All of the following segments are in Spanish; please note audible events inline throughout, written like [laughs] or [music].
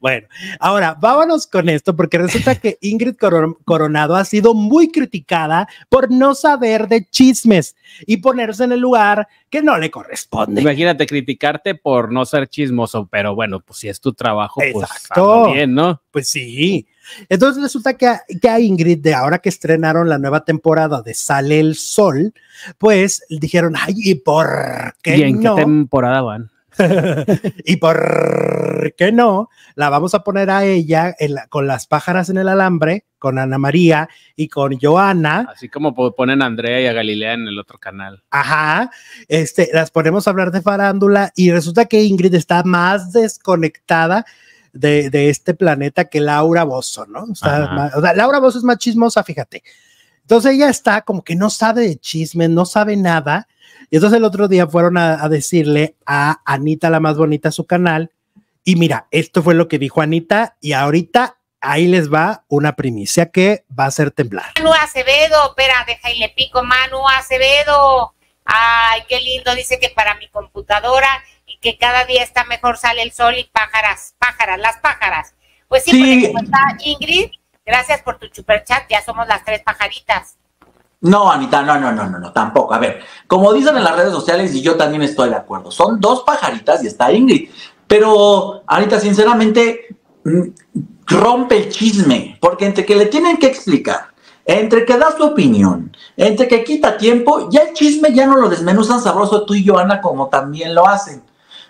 Bueno, ahora vámonos con esto porque resulta que Ingrid Coronado ha sido muy criticada por no saber de chismes y ponerse en el lugar que no le corresponde. Imagínate criticarte por no ser chismoso, pero bueno, pues si es tu trabajo, pues, Exacto. pues bien, ¿no? Pues sí. Entonces resulta que a, Ingrid, de ahora que estrenaron la nueva temporada de Sale el Sol, pues dijeron, ay, ¿y por qué? ¿Y en qué temporada van? [laughs] y por qué no, la vamos a poner a ella con las pájaras en el alambre, con Ana María y con Joana. Así como ponen a Andrea y a Galilea en el otro canal. Ajá, este, las ponemos a hablar de farándula y resulta que Ingrid está más desconectada. De, este planeta que Laura Bozo, ¿no? Laura Bozo es más chismosa, fíjate. Entonces ella está como que no sabe de chismes, no sabe nada, y entonces el otro día fueron a, decirle a Anita, la más bonita, su canal. Y mira, esto fue lo que dijo Anita y ahorita ahí les va una primicia que va a hacer temblar. Manu Acevedo, espera, deja y le pico, Manu Acevedo. Ay, qué lindo, dice que para mi computadora y que cada día está mejor, sale el sol y pájaras, pájaras, las pájaras. Pues sí, está Ingrid, gracias por tu superchat, ya somos las tres pajaritas. No, Anita, no, no, no, no, no, tampoco. A ver, como dicen en las redes sociales, y yo también estoy de acuerdo, son dos pajaritas y está Ingrid. Pero, Anita, sinceramente, mm, rompe el chisme, porque entre que le tienen que explicar, entre que da su opinión, entre que quita tiempo, ya el chisme ya no lo desmenuzan sabroso tú y yo, como también lo hacen.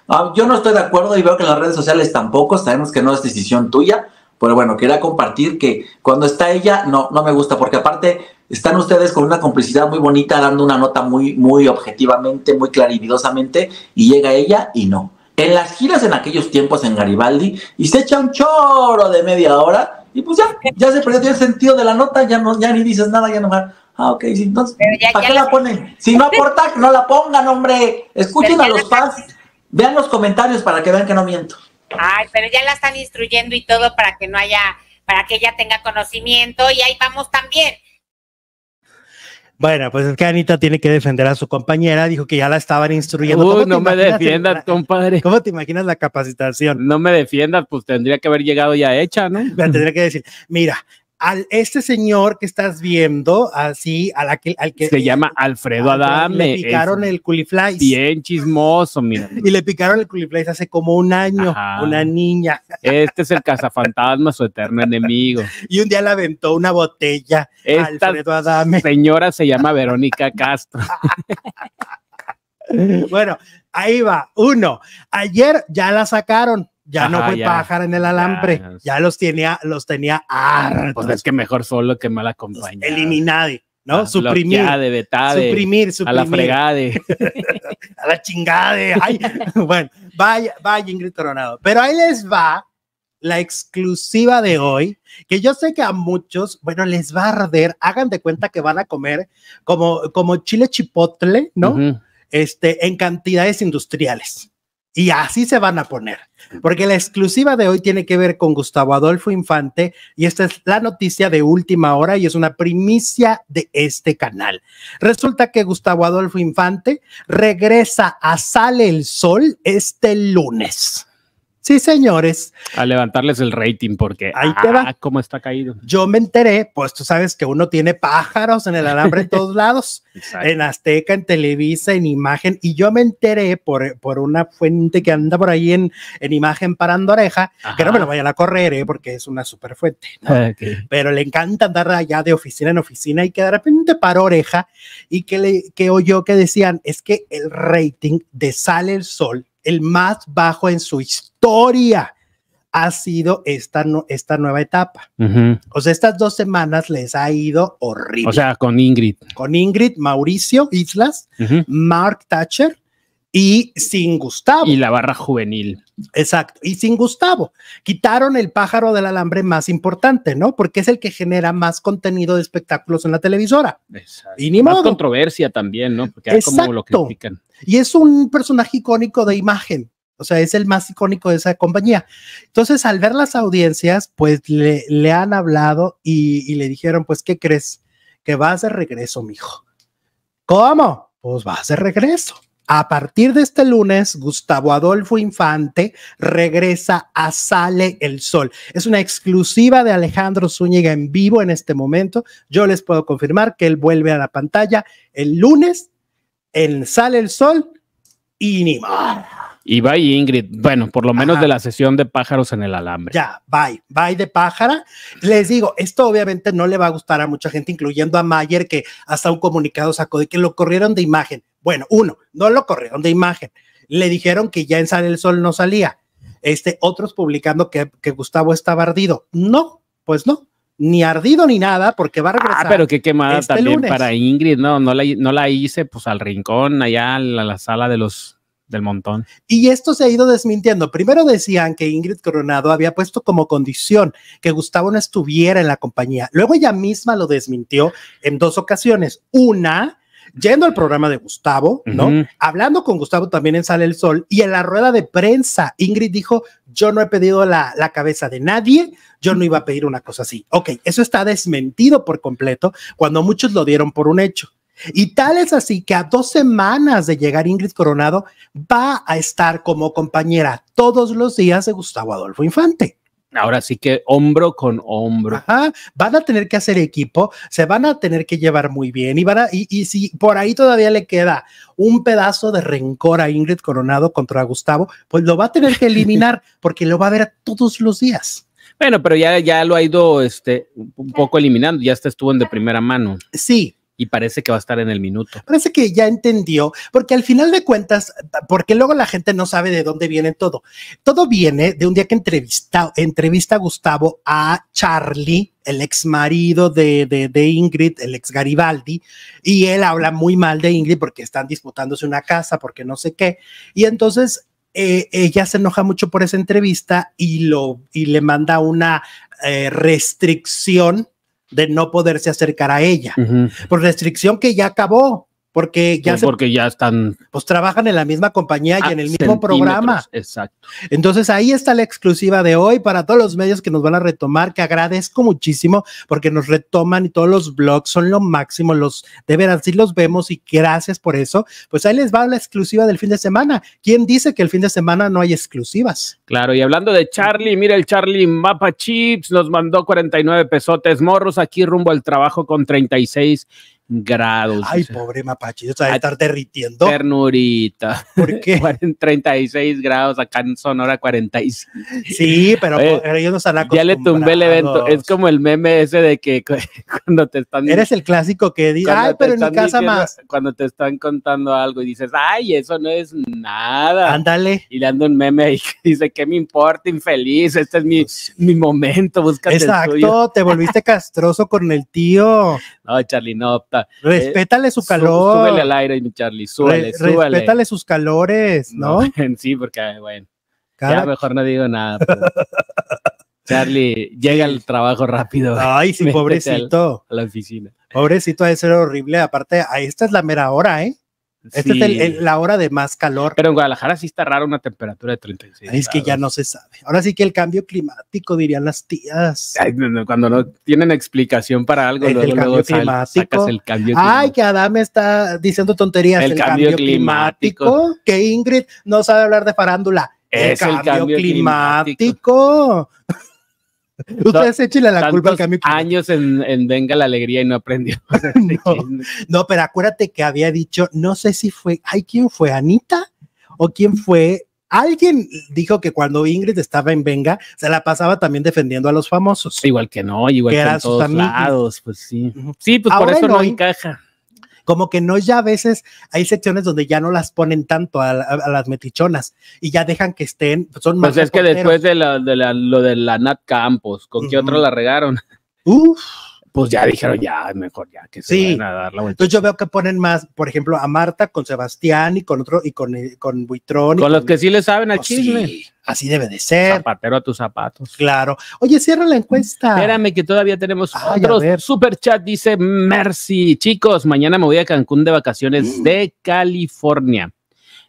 Ah, yo no estoy de acuerdo y veo que en las redes sociales tampoco, sabemos que no es decisión tuya, pero bueno, quería compartir que cuando está ella, no, no me gusta, porque aparte están ustedes con una complicidad muy bonita, dando una nota muy, muy objetivamente, muy clarividosamente, y llega ella y no. En las giras en aquellos tiempos en Garibaldi, y se echa un choro de media hora, y pues ya, ya se perdió el sentido de la nota, ya no, ya ni dices nada, ya no. Ah, ok, sí, entonces, ¿para qué la, ponen? Si no aporta, no la pongan, hombre. Escuchen a los fans, vean los comentarios para que vean que no miento. Ay, pero ya la están instruyendo y todo para que no haya, para que ella tenga conocimiento, y ahí vamos también bueno, pues es que Anita tiene que defender a su compañera, dijo que ya la estaban instruyendo. no me defiendas, compadre. ¿Cómo te imaginas la capacitación? No me defiendas, pues tendría que haber llegado ya hecha, ¿no? Me tendría que decir, mira, este señor que estás viendo, así, al, al que... Se llama Alfredo Adame. Le picaron el culiflies. Bien chismoso, mira. [laughs] y le picaron el culiflies hace como un año, una niña. este es el cazafantasma, su eterno enemigo. Y un día le aventó una botella Alfredo Adame. señora se llama Verónica Castro. [laughs] bueno, ahí va. Uno, ayer ya la sacaron ya no fue a pájaro en el alambre, ya, los tenía, los tenía hartos. Pues es que mejor solo que mal acompañado. Eliminade, ¿no? suprimir. suprimir, suprimir. A la fregade. [laughs] a la chingade. Ay, [laughs] bueno, vaya, vaya Ingrid Coronado. Pero ahí les va la exclusiva de hoy, que yo sé que a muchos, bueno, les va a arder, hagan de cuenta que van a comer como, como chile chipotle, ¿no? Este, en cantidades industriales. Y así se van a poner, porque la exclusiva de hoy tiene que ver con Gustavo Adolfo Infante y esta es la noticia de última hora y es una primicia de este canal. Resulta que Gustavo Adolfo Infante regresa a Sale el Sol este lunes. Sí, señores. A levantarles el rating porque ahí te va. Ah, cómo está caído. Yo me enteré, pues tú sabes que uno tiene pájaros en el alambre en todos [laughs] lados, en Azteca, en Televisa, en Imagen, y yo me enteré por, una fuente que anda por ahí en, Imagen parando oreja, que no me lo vayan a correr, ¿eh? porque es una super fuente, [laughs] pero le encanta andar allá de oficina en oficina y que de repente paró oreja y que, le, que oyó que decían, es que el rating de Sale el Sol el más bajo en su historia ha sido esta, esta nueva etapa. O sea, estas dos semanas les ha ido horrible. O sea, con Ingrid. Con Ingrid, Mauricio Islas, Mark Thatcher y sin Gustavo. Y la barra juvenil. Exacto, y sin Gustavo. Quitaron el pájaro del alambre más importante, ¿no? Porque es el que genera más contenido de espectáculos en la televisora. Exacto. Y ni más controversia también, ¿no? Porque hay como lo critican. Y es un personaje icónico de imagen, o sea, es el más icónico de esa compañía. Entonces, al ver las audiencias, pues le, han hablado y, le dijeron, pues, ¿qué crees? Que vas de regreso, mijo. ¿Cómo? Pues vas de regreso. A partir de este lunes, Gustavo Adolfo Infante regresa a Sale el Sol. Es una exclusiva de Alejandro Zúñiga en vivo en este momento. Yo les puedo confirmar que él vuelve a la pantalla el lunes en Sale el Sol y va Y bye Ingrid, bueno, por lo menos de la sesión de pájaros en el alambre. Ya, bye, bye de pájara. Les digo, esto obviamente no le va a gustar a mucha gente, incluyendo a Mayer, que hasta un comunicado sacó de que lo corrieron de imagen. Bueno, uno, no lo corrieron de imagen. Le dijeron que ya en Sale el Sol no salía. Este, otros publicando que, que Gustavo estaba ardido. No, pues no, ni ardido ni nada, porque va a ah, regresar. Ah, pero qué quemada este también para Ingrid, no, no la, no la hice pues al rincón, allá a la, la, sala de los del montón. Y esto se ha ido desmintiendo. Primero decían que Ingrid Coronado había puesto como condición que Gustavo no estuviera en la compañía. Luego ella misma lo desmintió en dos ocasiones. Una, yendo al programa de Gustavo, ¿no? Hablando con Gustavo también en Sale el Sol y en la rueda de prensa, Ingrid dijo, yo no he pedido la, cabeza de nadie, yo no iba a pedir una cosa así. Ok, eso está desmentido por completo cuando muchos lo dieron por un hecho. Y tal es así que a dos semanas de llegar Ingrid Coronado va a estar como compañera todos los días de Gustavo Adolfo Infante ahora sí que hombro con hombro. Ajá, van a tener que hacer equipo, se van a tener que llevar muy bien y, van a, y, si por ahí todavía le queda un pedazo de rencor a Ingrid Coronado contra Gustavo, pues lo va a tener que [laughs] eliminar porque lo va a ver todos los días. Bueno, pero ya, ya lo ha ido este, un poco eliminando, ya está estuvo en de primera mano. Sí, y parece que va a estar en el minuto. Parece que ya entendió, porque al final de cuentas, porque luego la gente no sabe de dónde viene todo. Todo viene de un día que entrevista, entrevista a Gustavo a Charlie, el ex marido de, Ingrid, el ex Garibaldi, y él habla muy mal de Ingrid porque están disputándose una casa, porque no sé qué. Y entonces eh, ella se enoja mucho por esa entrevista y, lo, y le manda una eh, restricción de no poderse acercar a ella, por restricción que ya acabó porque ya pues ya están pues trabajan en la misma compañía y en el mismo programa. Exacto. Entonces ahí está la exclusiva de hoy para todos los medios que nos van a retomar, que agradezco muchísimo porque nos retoman y todos los blogs son lo máximo, los de veras sí los vemos y gracias por eso. Pues ahí les va la exclusiva del fin de semana. ¿Quién dice que el fin de semana no hay exclusivas? Claro, y hablando de Charlie, mira el Charlie Mapa Chips nos mandó 49 pesotes morros aquí rumbo al trabajo con 36 grados. Ay, pobre mapache, o sea, estar derritiendo. Ternurita. ¿Por qué? 36 [laughs] grados, acá en Sonora 46 Sí, pero ellos no están acostumbrados. Ya le tumbé el evento, es como el meme ese de que [laughs] cuando te están... Eres el clásico que dice, ay, pero en mi casa más. Cuando te están contando algo y dices, ay, eso no es nada. Ándale. Y le ando un meme ahí que dice, ¿qué me importa, infeliz? Este es mi, pues mi momento, búscate Exacto, te volviste [laughs] castroso con el tío. No, Charlie, no eh, respétale su calor. al aire, Charlie, Respétale sus calores, ¿no? [laughs] en sí, porque, bueno, ya mejor no digo nada. [laughs] Charlie, llega al trabajo rápido. Ay, sí, [laughs] pobrecito. a la oficina. Pobrecito, debe ser horrible. Aparte, ahí esta es la mera hora, ¿eh? Esta es la hora de más calor. Pero en Guadalajara sí está rara una temperatura de 36. es que ya no se sabe. Ahora sí que el cambio climático, dirían las tías. cuando no tienen explicación para algo, el, cambio climático. Sacas el cambio climático. Ay, que Adam está diciendo tonterías. El, cambio, climático. Que Ingrid no sabe hablar de farándula. el cambio, climático. [laughs] Ustedes échile la culpa al cambio. Años en, Venga la Alegría y no aprendió. [laughs] no, pero acuérdate que había dicho, no sé si fue, ay, ¿quién fue? ¿Anita? ¿O quién fue? Alguien dijo que cuando Ingrid estaba en Venga, se la pasaba también defendiendo a los famosos. Igual que no, igual que, en todos lados, pues sí. Sí, pues por eso no encaja. Como que no, ya a veces hay secciones donde ya no las ponen tanto a, las metichonas y ya dejan que estén. Son pues es que después de, lo de la Nat Campos, ¿con qué otro la regaron? Uf pues ya dijeron, ya, mejor ya que se sí. a dar la vuelta. Entonces yo veo que ponen más, por ejemplo, a Marta con Sebastián y con otro, y con, eh, con Buitrón. Con, los que sí le saben al Chile oh, chisme. así debe de ser. Zapatero a tus zapatos. Claro. Oye, cierra la encuesta. Espérame que todavía tenemos otro super chat, dice Mercy. Chicos, mañana me voy a Cancún de vacaciones mm. de California.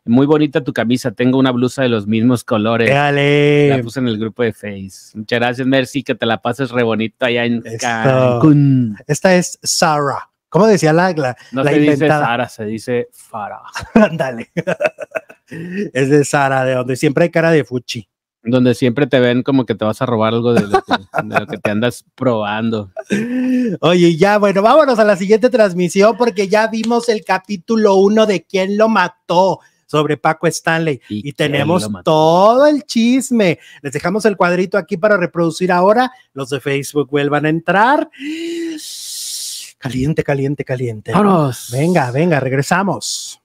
Muy bonita tu camisa, tengo una blusa de los mismos colores. Dale. La puse en el grupo de Face. Muchas gracias, Mercy, que te la pases re bonito allá en Esta es Sara. ¿Cómo decía la, la No se dice Sara, se dice Fara. [laughs] Ándale. [laughs] es de Sara, de donde siempre hay cara de fuchi donde siempre te ven como que te vas a robar algo de lo que, [laughs] te andas probando. Oye, ya, bueno, vámonos a la siguiente transmisión porque ya vimos el capítulo uno de quién lo mató sobre Paco Stanley. Y, tenemos todo el chisme. Les dejamos el cuadrito aquí para reproducir ahora. Los de Facebook vuelvan a entrar. Caliente, caliente, caliente. Vámonos. Venga, venga, regresamos.